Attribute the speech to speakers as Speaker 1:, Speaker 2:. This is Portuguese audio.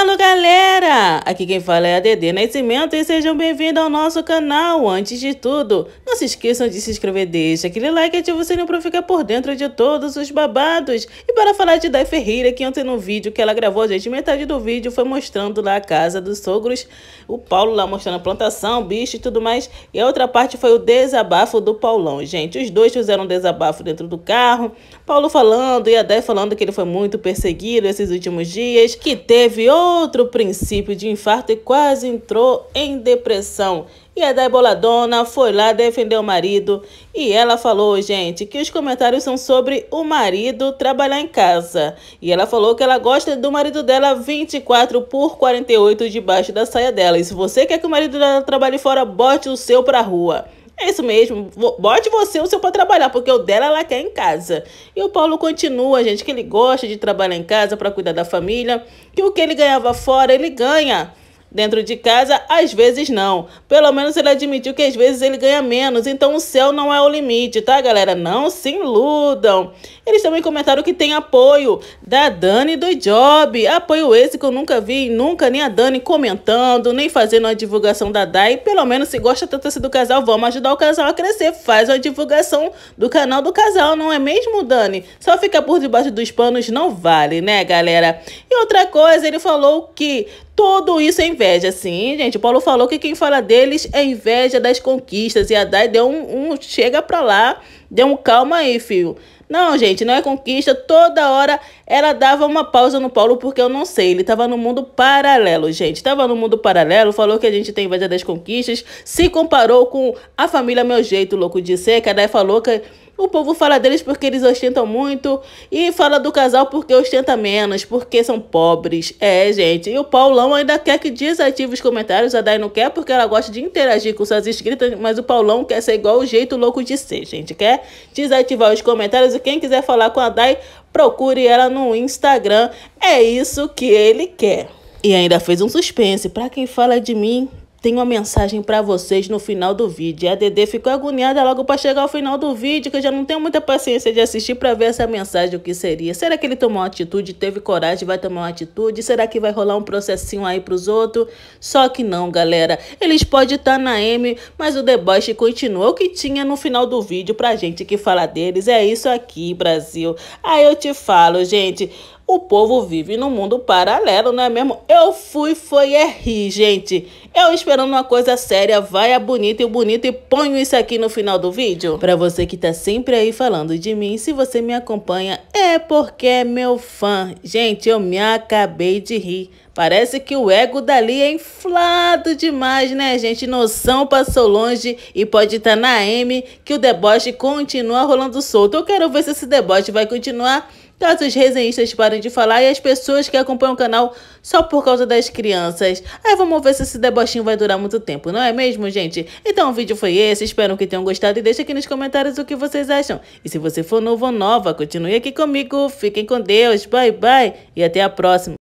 Speaker 1: Fala galera! Aqui quem fala é a Dede Nascimento e sejam bem-vindos ao nosso canal. Antes de tudo, não se esqueçam de se inscrever, deixa aquele like e ativa o sininho para ficar por dentro de todos os babados. E para falar de Dai Ferreira, que ontem no vídeo que ela gravou, gente, metade do vídeo foi mostrando lá a casa dos sogros, o Paulo lá mostrando a plantação, bicho e tudo mais. E a outra parte foi o desabafo do Paulão, gente. Os dois fizeram um desabafo dentro do carro, Paulo falando e a Dai falando que ele foi muito perseguido esses últimos dias, que teve outro outro princípio de infarto e quase entrou em depressão. E a Deboladona foi lá defender o marido e ela falou, gente, que os comentários são sobre o marido trabalhar em casa. E ela falou que ela gosta do marido dela 24 por 48 debaixo da saia dela. E se você quer que o marido dela trabalhe fora, bote o seu pra rua. É isso mesmo. Bote você o seu para trabalhar, porque o dela ela quer em casa. E o Paulo continua, gente, que ele gosta de trabalhar em casa para cuidar da família, que o que ele ganhava fora, ele ganha. Dentro de casa, às vezes não. Pelo menos ele admitiu que às vezes ele ganha menos, então o céu não é o limite, tá, galera? Não se iludam. Eles também comentaram que tem apoio da Dani do Job. Apoio esse que eu nunca vi, nunca nem a Dani comentando, nem fazendo a divulgação da Dai. Pelo menos se gosta tanto assim do casal, vamos ajudar o casal a crescer. Faz a divulgação do canal do casal, não é mesmo, Dani? Só ficar por debaixo dos panos não vale, né, galera? E outra coisa, ele falou que tudo isso é inveja, sim, gente. Paulo falou que quem fala deles é inveja das conquistas. E a Dai deu um, um chega pra lá, deu um calma aí, filho. Não, gente, não é conquista. Toda hora ela dava uma pausa no Paulo, porque eu não sei. Ele tava no mundo paralelo, gente. Tava no mundo paralelo, falou que a gente tem inveja das conquistas, se comparou com a família Meu Jeito Louco de Ser. Dai falou que o povo fala deles porque eles ostentam muito e fala do casal porque ostenta menos, porque são pobres. É, gente. E o Paulão ainda quer que desative os comentários. A Dai não quer porque ela gosta de interagir com suas inscritas, mas o Paulão quer ser igual o jeito louco de ser, gente. Quer desativar os comentários e quem quiser falar com a Dai, procure ela no Instagram. É isso que ele quer. E ainda fez um suspense. Para quem fala de mim, tem uma mensagem para vocês no final do vídeo. A Dedê ficou agoniada logo para chegar ao final do vídeo, que eu já não tenho muita paciência de assistir para ver essa mensagem o que seria. Será que ele tomou uma atitude, teve coragem, vai tomar uma atitude? Será que vai rolar um processinho aí para os outros? Só que não, galera. Eles podem estar tá na M, mas o deboche continuou o que tinha no final do vídeo pra gente que fala deles. É isso aqui, Brasil. Aí eu te falo, gente, o povo vive num mundo paralelo, não é mesmo? Eu fui, foi, é rir, gente. Eu esperando uma coisa séria, vai a bonita e o bonito e ponho isso aqui no final do vídeo. Pra você que tá sempre aí falando de mim, se você me acompanha, é porque é meu fã. Gente, eu me acabei de rir. Parece que o ego dali é inflado demais, né, gente? Noção passou longe e pode estar tá na M que o deboche continua rolando solto. Eu quero ver se esse deboche vai continuar caso os resenhistas parem de falar e as pessoas que acompanham o canal só por causa das crianças. Aí vamos ver se esse debochinho vai durar muito tempo, não é mesmo, gente? Então o vídeo foi esse, espero que tenham gostado e deixa aqui nos comentários o que vocês acham. E se você for novo ou nova, continue aqui comigo, fiquem com Deus, bye bye e até a próxima.